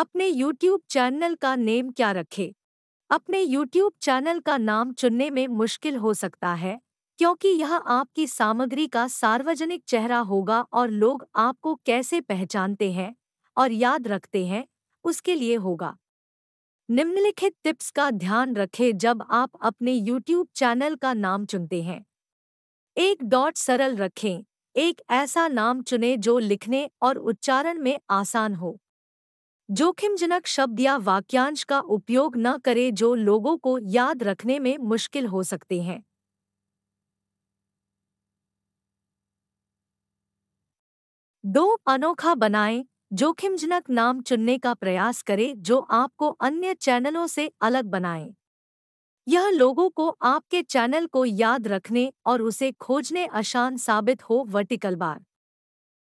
अपने YouTube channel का name क्या रखें अपने YouTube चैनल का नाम चुनने में मुश्किल हो सकता है क्योंकि यह आपकी सामग्री का सार्वजनिक चेहरा होगा और लोग आपको कैसे पहचानते हैं और याद रखते हैं उसके लिए होगा निम्नलिखित टिप्स का ध्यान रखें जब आप अपने YouTube चैनल का नाम चुनते हैं एक डॉट सरल रखें एक ऐसा नाम चुनें जो लिखने और उच्चारण में आसान हो जोखिमजनक शब्द या वाक्यांश का उपयोग न करें जो लोगों को याद रखने में मुश्किल हो सकते हैं दो अनोखा बनाएं जोखिमजनक नाम चुनने का प्रयास करें जो आपको अन्य चैनलों से अलग बनाएं। यह लोगों को आपके चैनल को याद रखने और उसे खोजने आसान साबित हो वर्टिकल बार